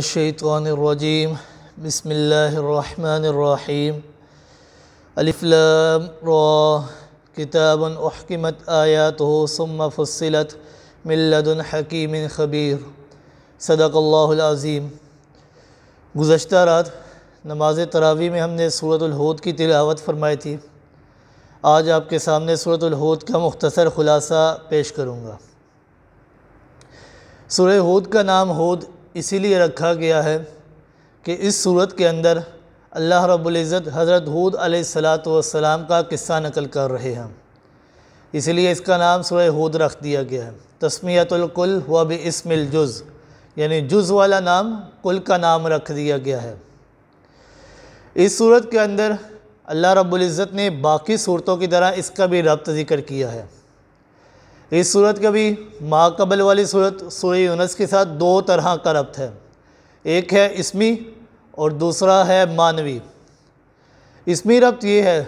الشيطان الرجيم بسم الله الرحمن الرحيم ألف لام را كتاب أحكمت آياته ثم فصلت من لدن حكيم خبير صدق الله العظيم गुज्त रात नमाज तरावी में हमने सूरतलहूद की तिलावत फरमाई थी आज आपके सामने सूरतलहूद का मुख्तसर ख़ुलासा पेश करूँगा सूर्य हूद का नाम हूद इसीलिए रखा गया है कि इस सूरत के अंदर अल्लाह रब्ज़त हज़रत हूद सलाम का किस्सा नकल कर रहे हैं इसलिए इसका नाम सूर्य हूद रख दिया गया है तस्मियतुल्कुल हुआ भी इसमिल जुज़ यानी जुज़ वाला नाम कुल का नाम रख दिया गया है इस सूरत के अंदर अल्लाह रब्ज़त ने बाकी सूरतों की तरह इसका भी रब्त ज़िक्र किया है तो इस सूरत का भी माकबल वाली सूरत सूर्य यूनस के साथ दो तरह का रब्त है एक है इसमी और दूसरा है मानवी इसमी रब्त ये है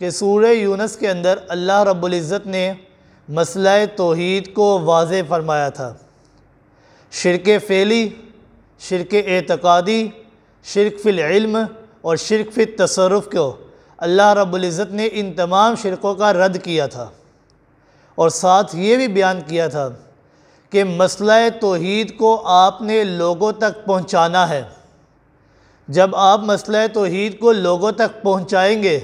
कि सूर्य यूनस के अंदर अल्लाह रब्ज़त ने मसला तोहद को वाज फरमाया था शिरक फ़ैली शिरक एतकदी शिरक और शिरक फ़िल तसरफ़ को अल्लाह रब्ज़त ने इन तमाम शिरकों का रद्द किया था और साथ ये भी बयान किया था कि मसला तोहद को आपने लोगों तक पहुँचाना है जब आप मसला तोहद को लोगों तक पहुँचाएँगे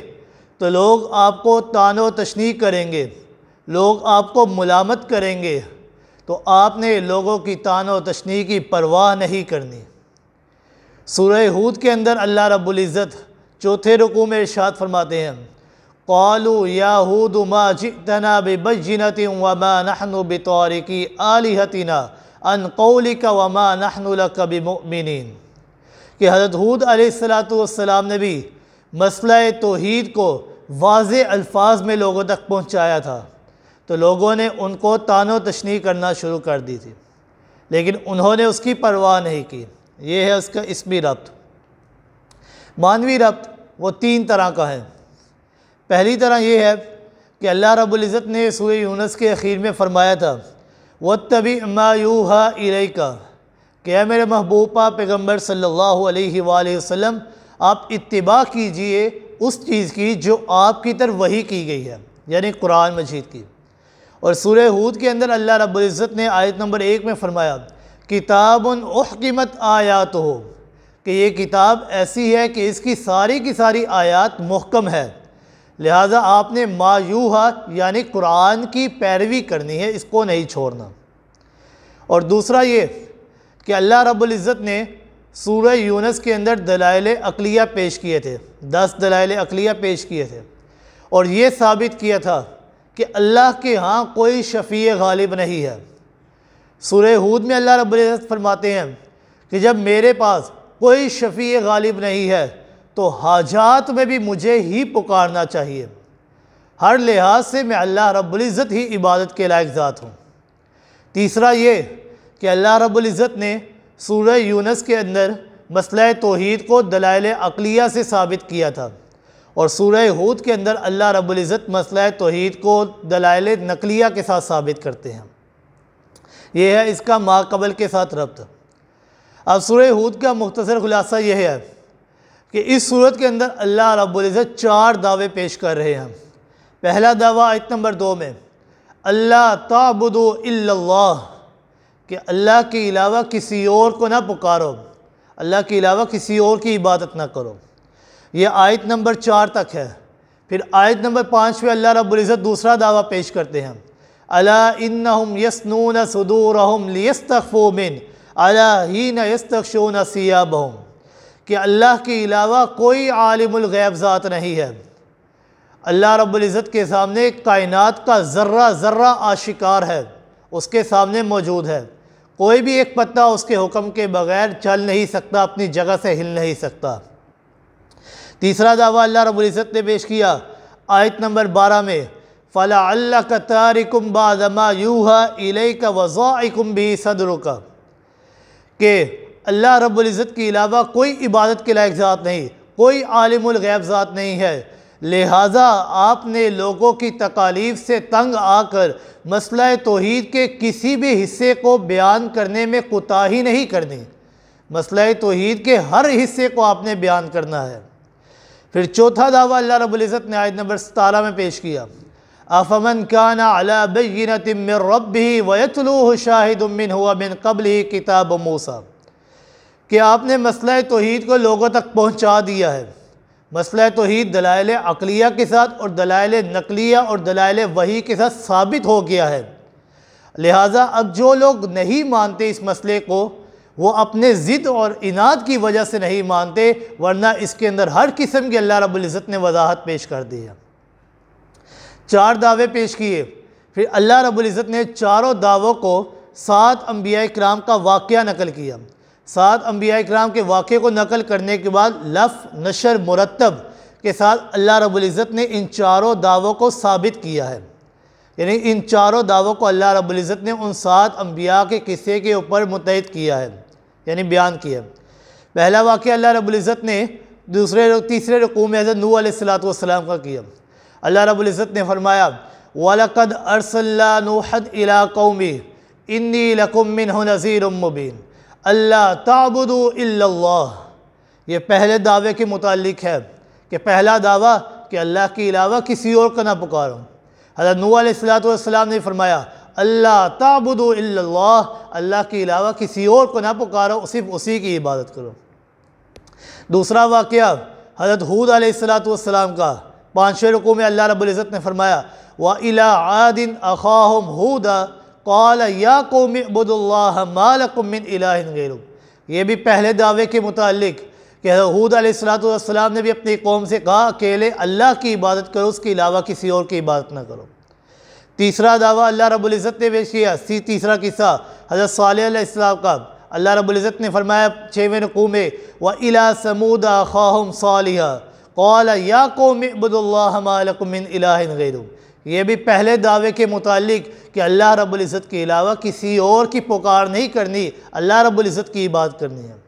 तो लोग आपको तान व तशनी करेंगे लोग आपको मलामत करेंगे तो आपने लोगों की तान व तशनी की परवाह नहीं करनी सूरह हूद के अंदर अल्लाह रबुल्ज़त चौथे रुकू में इर्शाद फरमाते हैं قالوا याहूद मा जितना बेबजिनत वमा नहनु बेतौरिकी आलिहतना अन कौली का वमा नहनुल कबी कि हज़रत हूद अलैहिस्सलाम ने भी मसला तोहद को वाज अल्फाज में लोगों तक पहुँचाया था तो लोगों ने उनको तानो तशनी करना शुरू कर दी थी लेकिन उन्होंने उसकी परवाह नहीं की ये है उसका इसमी रब्त मानवी रब्त वो तीन तरह का है पहली तरह यह है कि अल्लाह रब्ज़त ने सूर्य यूनस के अखीर में फ़रमाया था व तबी मायूहा का क्या मेरे महबूबा पैगम्बर सल्लल्लाहु अलैहि वसल्लम आप इतबा कीजिए उस चीज़ की जो आपकी तरफ वही की गई है यानी कुरान मजीद की और सूर्य हूद के अंदर अल्लाह रब्ज़त ने आयत नंबर एक में फ़रमाया किताब उमत आयात हो कि ये किताब ऐसी है कि इसकी सारी की सारी आयात महकम है लिहाजा आपने मायूहा यानी कुरान की पैरवी करनी है इसको नहीं छोड़ना और दूसरा ये कि अल्लाह रब्ज़त ने सूर्य यूनस के अंदर दलाइल अकलिया पेश किए थे दस दलाइल अकलिया पेश किए थे और ये साबित किया था कि अल्लाह के यहाँ कोई शफ़ी गालिब नहीं है सूर्य हूद में अल्लाह रब्ज़त फरमाते हैं कि जब मेरे पास कोई शफ़ी गालिब नहीं है तो हाजात में भी मुझे ही पुकारना चाहिए हर लिहाज से मैं अल्लाह इज़्ज़त ही इबादत के लायक ज़ात हूँ तीसरा ये कि अल्लाह रब्ज़त ने सूर्य यूनस के अंदर मसला तोहद को दलाइल अकलिया से साबित किया था और सूर्य हूद के अंदर अल्लाह इज़्ज़त मसला तोहद को दलाइल नकलिया के साथ साबित करते हैं यह है इसका माकबल के साथ रब्त अब सूर्य हूद का मुख्तर खुलासा यह है कि इस सूरत के अंदर अल्लाह रब्ज़त चार दावे पेश कर रहे हैं पहला दावा आयत नंबर दो में अल्लाह ताबुदो कि अल्लाह के अलावा किसी और को ना पुकारो अल्लाह के अलावा किसी और की इबादत ना करो ये आयत नंबर चार तक है फिर आयत नंबर पाँच में अल्लाह रब्ज़त दूसरा दावा पेश करते हैं अला इन यसनून सदूर लियस्तफ़ोमिन अला ही सिया बहुम कि अल्लाह के अलावा कोई आलिमगैब ज़ात नहीं है अल्लाह रब्ज़त के सामने कायनात का ज़र्रा ज़र्रा आशिकार है उसके सामने मौजूद है कोई भी एक पत्ता उसके हुक्म के बगैर चल नहीं सकता अपनी जगह से हिल नहीं सकता तीसरा दावा अल्लाह रब्ज़त ने पेश किया आयत नंबर बारह में फ़ला अल्लाह का तारिकुम बाज़मा यूहा इले का वज़ाकुम भी सदर का के अल्लाह रब्ज़त के अलावा कोई इबादत के लायक ज़ात नहीं कोई आलिमगैब ज़ात नहीं है लिहाजा आपने लोगों की तकालीफ से तंग आकर मसला तोहद के किसी भी हिस्से को बयान करने में कोताही नहीं करनी मसला तोहद के हर हिस्से को आपने बयान करना है फिर चौथा दावा अल्लाह रबुल्ज़त ने आयत नंबर सतारह में पेश किया अफमन कान अला बिन तिम रबी वतलू शाहिद उमिन हुआ बिन कबल किताब मूसा कि आपने मसला तोहद को लोगों तक पहुँचा दिया है मसला तोहद दलाइल अकलिया के साथ और दलाइल नकलिया और दलाइल वही के साथ साबित हो गया है लिहाजा अब जो लोग नहीं मानते इस मसले को वो अपने ज़िद और इनाद की वजह से नहीं मानते वरना इसके अंदर हर किस्म की अल्लाह रबुल्ज़त ने वजाहत पेश कर दी है चार दावे पेश किए फिर अल्लाह रबुल्जत ने चारों दावों को सात अम्बिया कराम का वाक़ नकल किया सात अम्बिया कराम के वाक़े को नकल करने के बाद लफ नशर मुरतब के साथ अल्लाह रबुल्ज़त ने इन चारों दावों को साबित किया है यानी इन चारों दावों को अल्लाह रबुल्ज़त ने उन सात अम्बिया के किस्से के ऊपर मुतहद किया है यानी बयान किया पहला वाक़ अल्लाह रबुल्ज़त ने दूसरे तीसरे रकूम में हज़रत नू सलाम का किया अल्लाह रबुल्ज़त ने फरमाया वालकद अरसल्ला नूहद इलाकों में इन्नी लकुमिन नज़ीर मुबीन अल्लाह ताबुदो अल्लाह ये पहले दावे के मुतालिक है कि पहला दावा कि अल्लाह के अलावा किसी और का ना पुकारो हजरत नू सलाम ने फरमाया अल्लाह ताबुदो अल्लाह अल्लाह के अलावा किसी और को ना पुकारो सिर्फ उसी की इबादत करो दूसरा वाक़ हजरत हूद आसलाम का पाँचवें रुकू में अल्लाह रबुल्ज़त ने फरमाया व इला आदिन अखाहम हूदा कौल या कौम मालकुमिन गैरु ये भी पहले दावे के मुतालिक कि हूद अलैहिस्सलाम ने भी अपनी कौम से कहा अकेले अल्लाह की इबादत करो उसके अलावा किसी और की इबादत ना करो तीसरा दावा अल्लाह रबुल्ज़त ने पेश किया सी तीसरा किस्सा हज़रत सालाम का अल्लाह रबुल्ज़त ने फरमाया छवें रकू में व इला समूद खाहम सालिया कौल या कौम इबुल्ला मालकुमिन गैरु ये भी पहले दावे के मुतालिक कि अल्लाह रब्ज़त के अलावा किसी और की पुकार नहीं करनी अल्लाह रब्ज़त की बात करनी है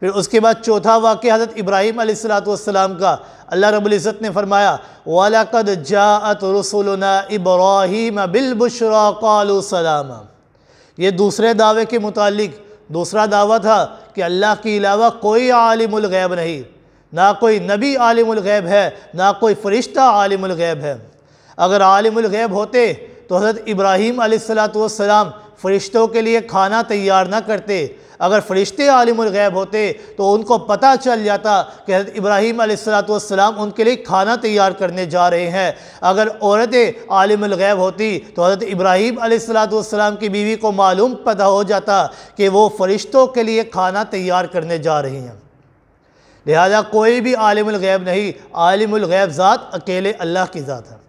फिर उसके बाद चौथा वाक़ हज़रत इब्राहीम सलाम का अल्लाह रब्ज़त ने फरमाया वालकद जात रसुलना इब्राहीम सलाम ये दूसरे दावे के मुतालिक दूसरा दावा था कि अल्लाह के अलावा कोई आलिमगैब नहीं ना कोई नबी आलिमगैब है ना कोई फ़रिश्ता आलिमगैब है अगर आलिमैब होते तो हज़रत इब्राहीम सलाम फ़रिश्तों के लिए खाना तैयार ना करते अगर फ़रिश्ते आलिमैब होते तो उनको पता चल जाता कि हज़रत इब्राहीम सलाम उनके लिए खाना तैयार करने जा रहे हैं अगर औरतें आलिमैब होती तो हज़रत इब्राहीम सलाम की बीवी को मालूम पता हो जाता कि वो फ़रिश्तों के लिए खाना तैयार करने जा रही हैं लिहाजा कोई भी आलिमैब नहीं आलिमैब ज़ात अकेले अल्लाह की ज़ात है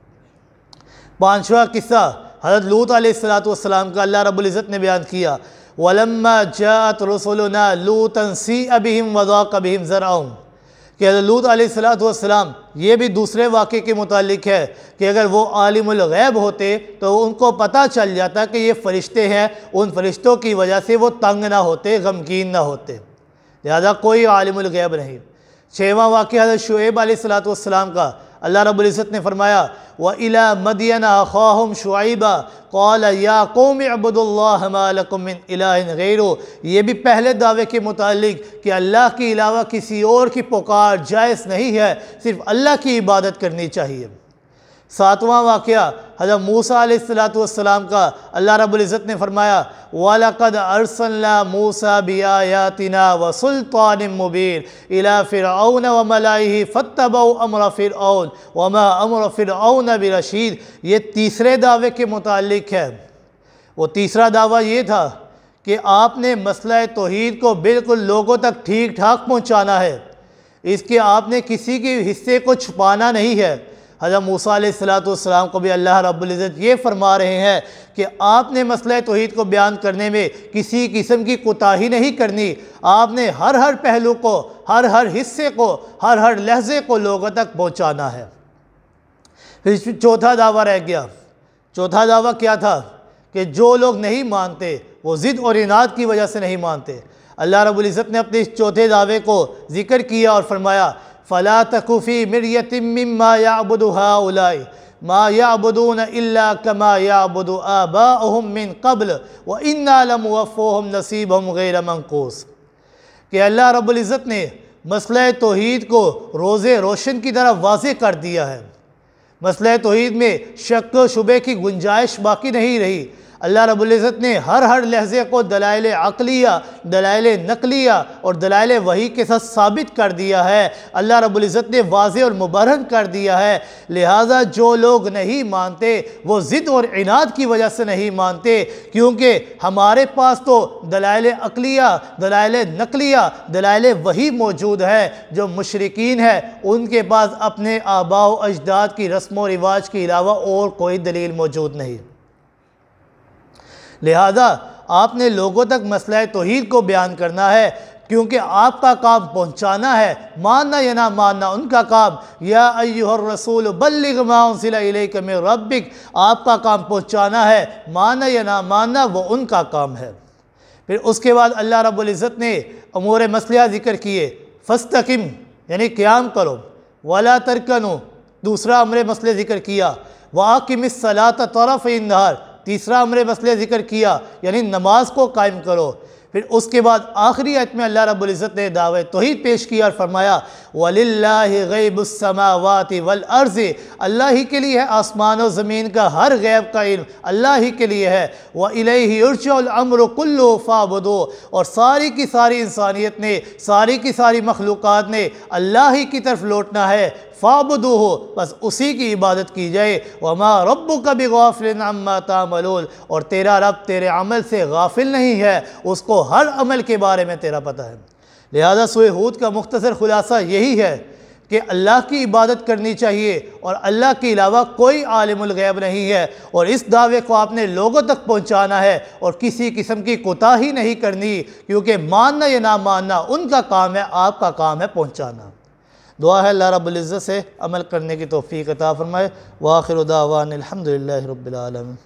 पाँचवा किस्सा हज़रत लूत सलाम का अल्लाह रबुल्ज़त ने बयान किया वलम्मा जात रसोलना लूतन सी अबीम वज़ा कबीम ज़राऊँ कि हज़रत लूत आसलाम ये भी दूसरे वाक़े के मुतालिक है कि अगर वो आलिमगैब होते तो उनको पता चल जाता कि ये फ़रिश्ते हैं उन फ़रिश्तों की वजह से वो तंग ना होते गमगीन ना होते लिहाजा कोई आलिमगैब नहीं छवा वाक़ हज़रत शुएब आसलाम का अल्लाह रब्ज़त ने फरमाया व इला मदीना ख़ाहम शुआबा कौल या कौम अबदुल्लामिन गैरो ये भी पहले दावे के मुतालिक कि अल्लाह के अलावा किसी और की पुकार जायज़ नहीं है सिर्फ़ अल्लाह की इबादत करनी चाहिए सातवां वाक़ हज़रत मूसा सलातम का अल्लाह रब्ज़त ने फरमाया वालकद अरसल्ला मूसा बियातिना सुल्तान मुबीन इला फ़िरऔन व मलाई फ़तब अमर फ़िरऔन वमा अमर फ़िरऔन बरशीद ये तीसरे दावे के मुतक़ है वो तीसरा दावा ये था कि आपने मसला तोहद को बिल्कुल लोगों तक ठीक ठाक पहुँचाना है इसके आपने किसी के हिस्से को छुपाना नहीं है हज़र मूसा सलाम को भी अल्लाह रब्ज़त ये फरमा रहे हैं कि आपने मसल तोहद को बयान करने में किसी किस्म की कोताही नहीं करनी आपने हर हर पहलू को हर हर हिस्से को हर हर लहजे को लोगों तक पहुँचाना है फिर चौथा दावा रह गया चौथा दावा क्या था कि जो लोग नहीं मानते वो ज़िद और इनाद की वजह से नहीं मानते अल्लाह रबुल्ज़त ने अपने इस चौथे दावे को ज़िक्र किया और फरमाया फ़ला तकफ़ी मरियतिम्मा याबुदहाउलाई मा याबुदून अल्ला कमा याबुद कबल व इन्नालमफ़ोम नसीबम गैर मंकोस के अल्लाह रबुल्ज़त ने मसल तोहद को रोज़ रोशन की तरह वाज कर दिया है मसल तोहद में शक शुबे की गुंजाइश बाकी नहीं रही अल्लाह रबुल्ज़त ने हर हर लहजे को दलाइल अकलिया दलाइल नकलिया और दलाइल वही के साथ साबित कर दिया है अल्लाह रबुल्ज़त ने वाज और मुबरन कर दिया है लिहाजा जो लोग नहीं मानते वो ज़िद और इनाद की वजह से नहीं मानते क्योंकि हमारे पास तो दलाइल अकलिया दलाइल नकलिया दलाइल वही मौजूद है जो मशरकिन है उनके पास अपने आबाव अजदाद की रस्म व रिवाज के अलावा और कोई दलील मौजूद नहीं लिहाजा आपने लोगों तक मसला तोहद को बयान करना है क्योंकि आपका काम पहुंचाना है मानना या ना मानना उनका काम या अयोहर रसूल बल्लिग माउसिलकम रबिक आपका काम पहुंचाना है मानना या ना मानना वो उनका काम है फिर उसके बाद अल्लाह रबुल्जत ने अमूर मसलियाँ ज़िक्र किए फस्तकिम यानी क्याम करो वाला तरकनो दूसरा अमर मसले ज़िक्र किया वाकिम सलात तरफ़ इनहार तीसरा अमर मसले ज़िक्र किया यानी नमाज को कायम करो फिर उसके बाद आखिरी आयत में अल्लाह रब्ज़त ने दावे तोहद पेश किया और फरमाया वल्लाबात वल अर्ज़ अल्लाह ही के लिए है आसमान और ज़मीन का हर गैब का इल्म अल्लाह ही के लिए है व इलमर कुल्लो फ़ाबदो और सारी की सारी इंसानियत ने सारी की सारी मखलूक ने अल्लाह ही की तरफ लौटना है फ़ाबदो हो बस उसी की इबादत की जाए वमा रब का भी गाफिल अम्मा तामल और तेरा रब तेरे अमल से गाफिल नहीं है उसको हर अमल के बारे में तेरा पता है लिहाजा सोए हूद का मुख्तर खुलासा यही है कि अल्लाह की इबादत करनी चाहिए और अल्लाह के अलावा कोई आलमगैब नहीं है और इस दावे को आपने लोगों तक पहुंचाना है और किसी किस्म की कोताही नहीं करनी क्योंकि मानना या ना मानना उनका काम है आपका काम है पहुंचाना दुआ है अल्लाह रबुल्ज़त से अमल करने की तोफ़ी अता फ़रमाए वाखिर दावान अलहमदिल्ला रबालम